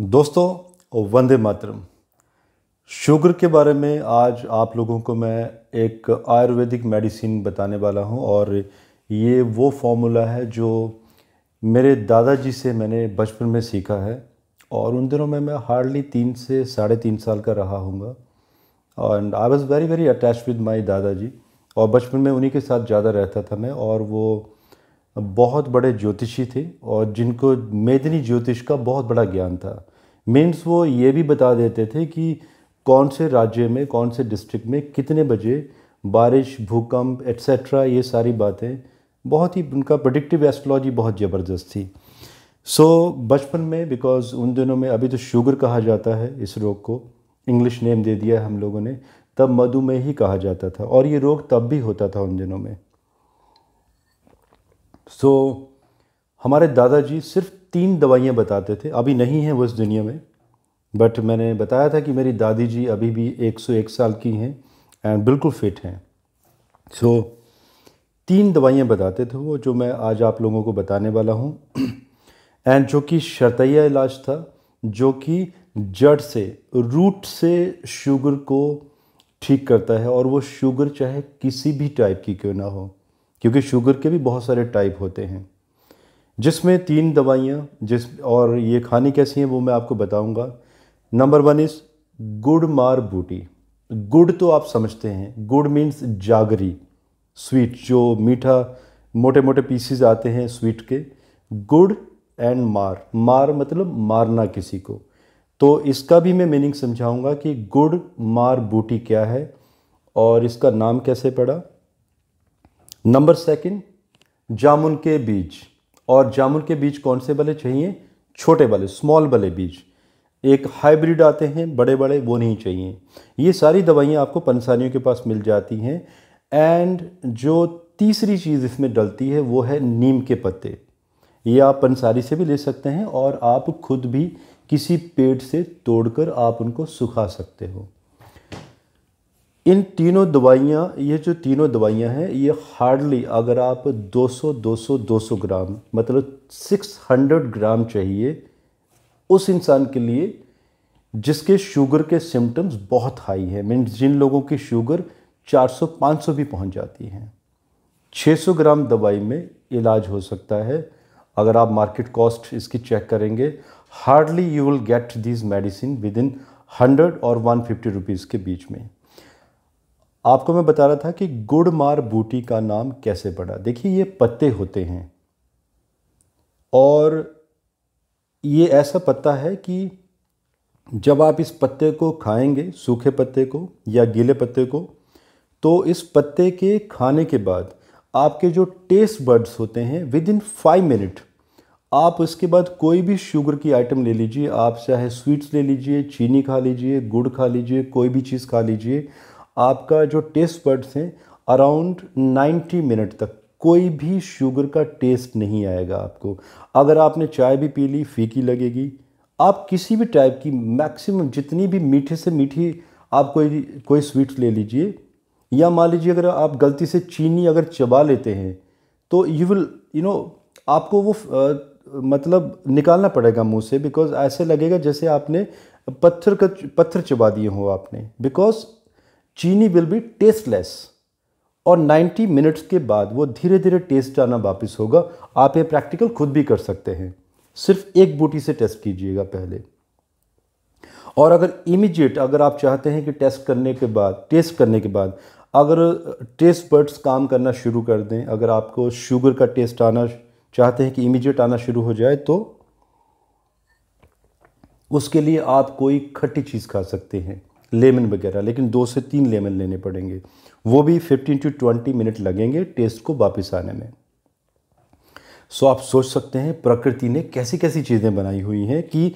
दोस्तों वंदे मातरम शुगर के बारे में आज आप लोगों को मैं एक आयुर्वेदिक मेडिसिन बताने वाला हूं और ये वो फॉर्मूला है जो मेरे दादाजी से मैंने बचपन में सीखा है और उन दिनों में मैं हार्डली तीन से साढ़े तीन साल का रहा हूँगा and I was very very attach with my दादाजी और बचपन में उन्हीं के साथ ज़्यादा रहता था मैं और वो बहुत बड़े ज्योतिषी थे और जिनको मेदिनी ज्योतिष का बहुत बड़ा ज्ञान था मीन्स वो ये भी बता देते थे कि कौन से राज्य में कौन से डिस्ट्रिक्ट में कितने बजे बारिश भूकंप एट्सट्रा ये सारी बातें बहुत ही उनका प्रडिक्टिव एस्ट्रोलॉजी बहुत ज़बरदस्त थी सो so, बचपन में बिकॉज उन दिनों में अभी तो शुगर कहा जाता है इस रोग को इंग्लिश नेम दे दिया है हम लोगों ने तब मधुमेह ही कहा जाता था और ये रोग तब भी होता था उन दिनों में सो so, हमारे दादाजी सिर्फ तीन दवाइयाँ बताते थे अभी नहीं हैं वो इस दुनिया में बट मैंने बताया था कि मेरी दादी जी अभी भी 101 साल की हैं एंड बिल्कुल फिट हैं सो so, तीन दवाइयाँ बताते थे वो जो मैं आज आप लोगों को बताने वाला हूँ एंड जो कि शतैया इलाज था जो कि जड़ से रूट से शुगर को ठीक करता है और वो शुगर चाहे किसी भी टाइप की क्यों ना हो क्योंकि शुगर के भी बहुत सारे टाइप होते हैं जिसमें तीन दवाइयाँ जिस और ये खानी कैसी हैं वो मैं आपको बताऊँगा नंबर वन इज़ गुड़ मार बूटी गुड़ तो आप समझते हैं गुड़ मीन्स जागरी स्वीट जो मीठा मोटे मोटे पीसीज आते हैं स्वीट के गुड़ एंड मार मार मतलब मारना किसी को तो इसका भी मैं मीनिंग समझाऊंगा कि गुड़ मार बूटी क्या है और इसका नाम कैसे पड़ा नंबर सेकंड जामुन के बीज और जामुन के बीज कौन से वाले चाहिए छोटे वाले स्मॉल वाले बीज एक हाइब्रिड आते हैं बड़े बड़े वो नहीं चाहिए ये सारी दवाइयाँ आपको पंसारियों के पास मिल जाती हैं एंड जो तीसरी चीज़ इसमें डलती है वो है नीम के पत्ते ये आप पंसारी से भी ले सकते हैं और आप खुद भी किसी पेड़ से तोड़कर आप उनको सुखा सकते हो इन तीनों दवाइयाँ ये जो तीनों दवाइयाँ हैं ये हार्डली अगर आप 200 200 200 ग्राम मतलब 600 ग्राम चाहिए उस इंसान के लिए जिसके शुगर के सिम्टम्स बहुत हाई हैं मीन जिन लोगों की शुगर 400 500 भी पहुंच जाती हैं 600 ग्राम दवाई में इलाज हो सकता है अगर आप मार्केट कॉस्ट इसकी चेक करेंगे hardly you will get these medicine within इन हंड्रेड और वन फिफ्टी रुपीज़ के बीच में आपको मैं बता रहा था कि गुड़मार बूटी का नाम कैसे पड़ा देखिए ये पत्ते होते हैं और ये ऐसा पत्ता है कि जब आप इस पत्ते को खाएंगे सूखे पत्ते को या गीले पत्ते को तो इस पत्ते के खाने के बाद आपके जो टेस्ट बर्ड्स होते हैं विद इन फाइव मिनट आप उसके बाद कोई भी शुगर की आइटम ले लीजिए आप चाहे स्वीट्स ले लीजिए चीनी खा लीजिए गुड़ खा लीजिए कोई भी चीज़ खा लीजिए आपका जो टेस्ट बर्ड्स हैं अराउंड 90 मिनट तक कोई भी शुगर का टेस्ट नहीं आएगा आपको अगर आपने चाय भी पी ली फीकी लगेगी आप किसी भी टाइप की मैक्सिमम जितनी भी मीठे से मीठी आप कोई कोई स्वीट्स ले लीजिए या मान लीजिए अगर आप गलती से चीनी अगर चबा लेते हैं तो यू विल यू नो आपको वो आ, मतलब निकालना पड़ेगा मुंह से बिकॉज ऐसे लगेगा जैसे आपने पत्थर का पत्थर चबा दिए हो आपने बिकॉज चीनी विल बी टेस्टलेस और 90 मिनट्स के बाद वो धीरे धीरे टेस्ट आना वापस होगा आप ये प्रैक्टिकल खुद भी कर सकते हैं सिर्फ एक बूटी से टेस्ट कीजिएगा पहले और अगर इमीजिएट अगर आप चाहते हैं कि टेस्ट करने के बाद टेस्ट करने के बाद अगर टेस्ट बर्ड्स काम करना शुरू कर दें अगर आपको शुगर का टेस्ट आना चाहते हैं कि इमीजिएट आना शुरू हो जाए तो उसके लिए आप कोई खट्टी चीज़ खा सकते हैं लेमन वगैरह लेकिन दो से तीन लेमन लेने पड़ेंगे वो भी 15 टू 20 मिनट लगेंगे टेस्ट को वापस आने में सो आप सोच सकते हैं प्रकृति ने कैसी कैसी चीज़ें बनाई हुई हैं कि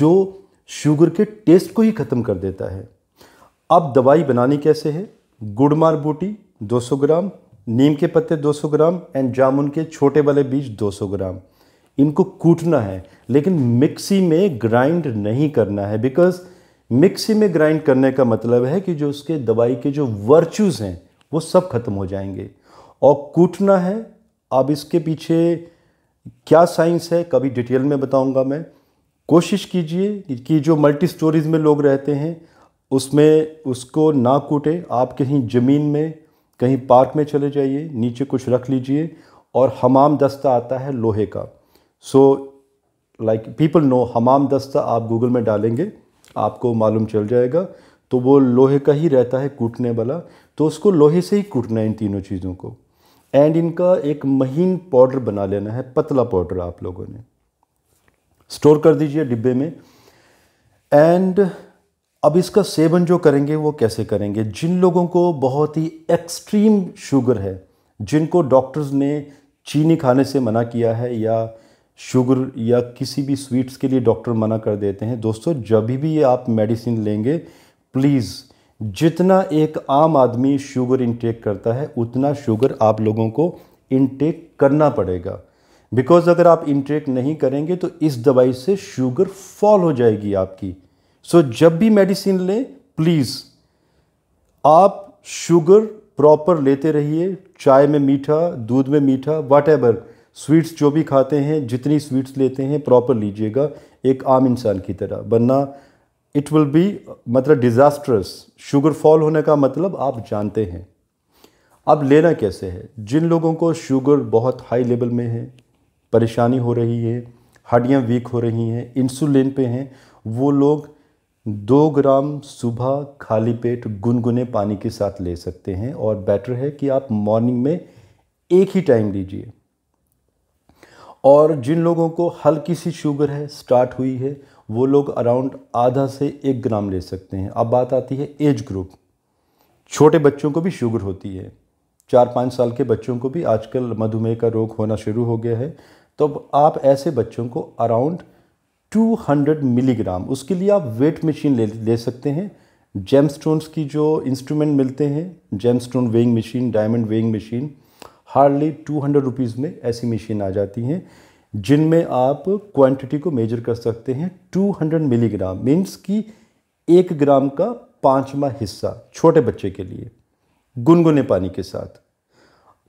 जो शुगर के टेस्ट को ही ख़त्म कर देता है अब दवाई बनानी कैसे है गुड़मार बूटी 200 ग्राम नीम के पत्ते 200 ग्राम एंड जामुन के छोटे वाले बीज 200 ग्राम इनको कूटना है लेकिन मिक्सी में ग्राइंड नहीं करना है बिकॉज़ मिक्सी में ग्राइंड करने का मतलब है कि जो उसके दवाई के जो वर्चूज़ हैं वो सब खत्म हो जाएंगे और कूटना है अब इसके पीछे क्या साइंस है कभी डिटेल में बताऊंगा मैं कोशिश कीजिए कि जो मल्टी स्टोरीज में लोग रहते हैं उसमें उसको ना कूटे आप कहीं ज़मीन में कहीं पार्क में चले जाइए नीचे कुछ रख लीजिए और हमाम दस्ता आता है लोहे का सो लाइक पीपल नो हमाम दस्ता आप गूगल में डालेंगे आपको मालूम चल जाएगा तो वो लोहे का ही रहता है कूटने वाला तो उसको लोहे से ही कूटना है इन तीनों चीज़ों को एंड इनका एक महीन पाउडर बना लेना है पतला पाउडर आप लोगों ने स्टोर कर दीजिए डिब्बे में एंड अब इसका सेवन जो करेंगे वो कैसे करेंगे जिन लोगों को बहुत ही एक्सट्रीम शुगर है जिनको डॉक्टर्स ने चीनी खाने से मना किया है या शुगर या किसी भी स्वीट्स के लिए डॉक्टर मना कर देते हैं दोस्तों जब भी आप मेडिसिन लेंगे प्लीज़ जितना एक आम आदमी शुगर इनटेक करता है उतना शुगर आप लोगों को इनटेक करना पड़ेगा बिकॉज़ अगर आप इनटेक नहीं करेंगे तो इस दवाई से शुगर फॉल हो जाएगी आपकी सो so, जब भी मेडिसिन लें प्लीज़ आप शुगर प्रॉपर लेते रहिए चाय में मीठा दूध में मीठा वाट स्वीट्स जो भी खाते हैं जितनी स्वीट्स लेते हैं प्रॉपर लीजिएगा एक आम इंसान की तरह वरना इट विल बी मतलब डिज़ास्ट्रस शुगर फॉल होने का मतलब आप जानते हैं अब लेना कैसे है जिन लोगों को शुगर बहुत हाई लेवल में है परेशानी हो रही है हड्डियाँ वीक हो रही हैं इंसुलिन पे हैं वो लोग दो ग्राम सुबह खाली पेट गुनगुने पानी के साथ ले सकते हैं और बेटर है कि आप मॉर्निंग में एक ही टाइम लीजिए और जिन लोगों को हल्की सी शुगर है स्टार्ट हुई है वो लोग अराउंड आधा से एक ग्राम ले सकते हैं अब बात आती है एज ग्रुप छोटे बच्चों को भी शुगर होती है चार पाँच साल के बच्चों को भी आजकल मधुमेह का रोग होना शुरू हो गया है तो आप ऐसे बच्चों को अराउंड 200 मिलीग्राम उसके लिए आप वेट मशीन ले ले सकते हैं जेम स्टोन्स की जो इंस्ट्रूमेंट मिलते हैं gem stone weighing machine diamond weighing machine hardly two hundred rupees में ऐसी मशीन आ जाती हैं जिनमें आप क्वांटिटी को मेजर कर सकते हैं टू हंड्रेड मिलीग्राम मीन्स कि एक ग्राम का पाँचवा हिस्सा छोटे बच्चे के लिए गुनगुने पानी के साथ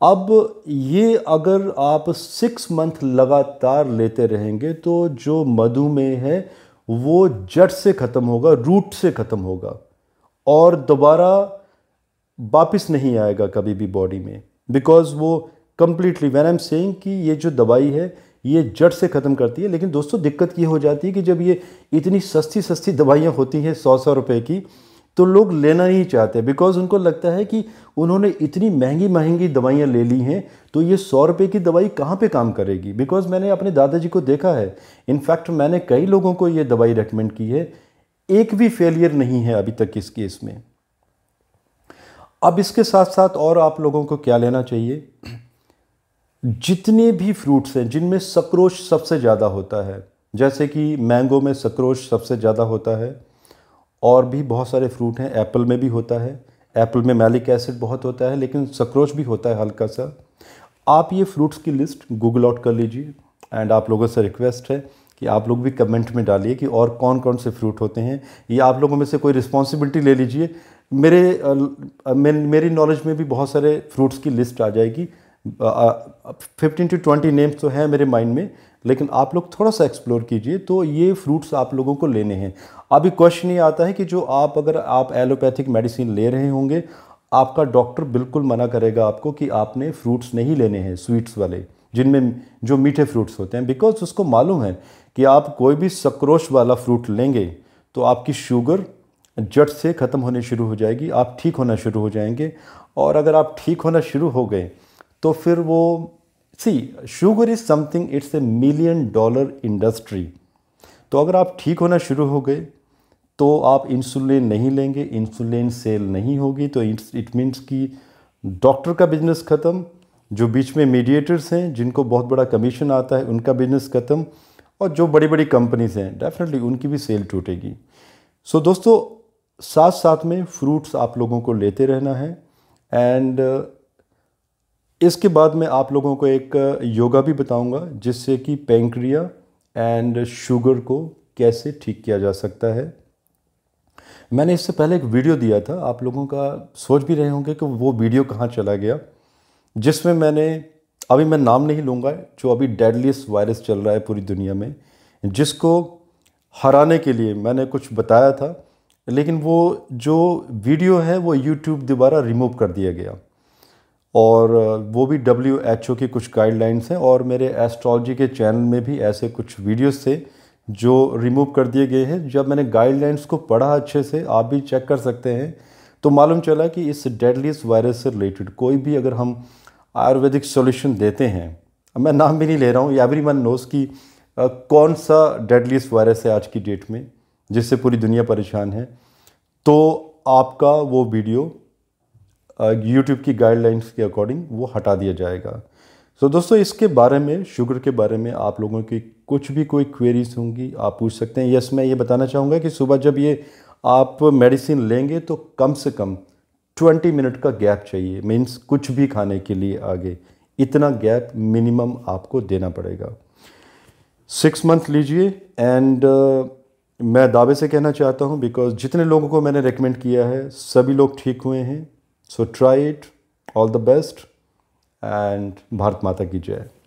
अब ये अगर आप सिक्स मंथ लगातार लेते रहेंगे तो जो मधुमेह है वो जड़ से ख़त्म होगा रूट से ख़त्म होगा और दोबारा वापस नहीं आएगा कभी भी बॉडी में बिकॉज वो completely when I am saying कि ये जो दवाई है ये जड़ से ख़त्म करती है लेकिन दोस्तों दिक्कत ये हो जाती है कि जब ये इतनी सस्ती सस्ती दवाइयाँ होती हैं सौ सौ रुपये की तो लोग लेना ही चाहते बिकॉज उनको लगता है कि उन्होंने इतनी महंगी महंगी दवाइयाँ ले ली हैं तो ये सौ रुपये की दवाई कहाँ पे काम करेगी बिकॉज मैंने अपने दादाजी को देखा है इनफैक्ट मैंने कई लोगों को ये दवाई रेकमेंड की है एक भी फेलियर नहीं है अभी तक इस केस में अब इसके साथ साथ और आप लोगों को क्या लेना चाहिए जितने भी फ्रूट्स हैं जिनमें सक्रोश सबसे ज़्यादा होता है जैसे कि मैंगो में सक्रोश सबसे ज़्यादा होता है और भी बहुत सारे फ्रूट हैं एप्पल में भी होता है एप्पल में मैलिक एसिड बहुत होता है लेकिन सक्रोश भी होता है हल्का सा आप ये फ्रूट्स की लिस्ट गूगल आउट कर लीजिए एंड आप लोगों से रिक्वेस्ट है कि आप लोग भी कमेंट में डालिए कि और कौन कौन से फ्रूट होते हैं ये आप लोगों में से कोई रिस्पॉन्सिबिलिटी ले लीजिए मेरे मेरी नॉलेज में भी बहुत सारे फ्रूट्स की लिस्ट आ जाएगी फिफ्टीन टू ट्वेंटी नेम्स तो हैं मेरे माइंड में लेकिन आप लोग थोड़ा सा एक्सप्लोर कीजिए तो ये फ्रूट्स आप लोगों को लेने हैं अभी क्वेश्चन ये आता है कि जो आप अगर आप एलोपैथिक मेडिसिन ले रहे होंगे आपका डॉक्टर बिल्कुल मना करेगा आपको कि आपने फ्रूट्स नहीं लेने हैं स्वीट्स वाले जिनमें जो मीठे फ्रूट्स होते हैं बिकॉज उसको मालूम है कि आप कोई भी सक्रोश वाला फ्रूट लेंगे तो आपकी शुगर जट से ख़त्म होने शुरू हो जाएगी आप ठीक होना शुरू हो जाएंगे और अगर आप ठीक होना शुरू हो गए तो फिर वो सी sugar is something it's a million dollar industry तो अगर आप ठीक होना शुरू हो गए तो आप इंसुलिन नहीं लेंगे इंसुलिन सेल नहीं होगी तो इट मीन्स कि डॉक्टर का बिजनेस ख़त्म जो बीच में मीडिएटर्स हैं जिनको बहुत बड़ा कमीशन आता है उनका बिजनेस ख़त्म और जो बड़ी बड़ी कंपनीज हैं डेफिनेटली उनकी भी सेल टूटेगी सो so, दोस्तों साथ साथ में फ्रूट्स आप लोगों को लेते रहना है एंड uh, इसके बाद मैं आप लोगों को एक uh, योगा भी बताऊंगा जिससे कि पेंक्रिया एंड शुगर को कैसे ठीक किया जा सकता है मैंने इससे पहले एक वीडियो दिया था आप लोगों का सोच भी रहे होंगे कि वो वीडियो कहाँ चला गया जिसमें मैंने अभी मैं नाम नहीं लूँगा जो अभी डेडलीस्ट वायरस चल रहा है पूरी दुनिया में जिसको हराने के लिए मैंने कुछ बताया था लेकिन वो जो वीडियो है वो यूट्यूब दोबारा रिमूव कर दिया गया और वो भी डब्ल्यू एच ओ की कुछ गाइडलाइंस हैं और मेरे एस्ट्रोलॉजी के चैनल में भी ऐसे कुछ वीडियोस थे जो रिमूव कर दिए गए हैं जब मैंने गाइडलाइंस को पढ़ा अच्छे से आप भी चेक कर सकते हैं तो मालूम चला कि इस डेडलीस्ट वायरस से रिलेटेड कोई भी अगर हम आयुर्वेदिक सोल्यूशन देते हैं मैं नाम भी नहीं ले रहा हूँ एवरी मन नोस कि कौन सा डेडलीस्ट वायरस है आज की डेट में जिससे पूरी दुनिया परेशान है तो आपका वो वीडियो यूट्यूब की गाइडलाइंस के अकॉर्डिंग वो हटा दिया जाएगा तो so, दोस्तों इसके बारे में शुगर के बारे में आप लोगों की कुछ भी कोई क्वेरीज होंगी आप पूछ सकते हैं यस मैं ये बताना चाहूँगा कि सुबह जब ये आप मेडिसिन लेंगे तो कम से कम 20 मिनट का गैप चाहिए मीन्स कुछ भी खाने के लिए आगे इतना गैप मिनिमम आपको देना पड़ेगा सिक्स मंथ लीजिए एंड मैं दावे से कहना चाहता हूँ बिकॉज जितने लोगों को मैंने रिकमेंड किया है सभी लोग ठीक हुए हैं so try it all the best and Bharat माता की जय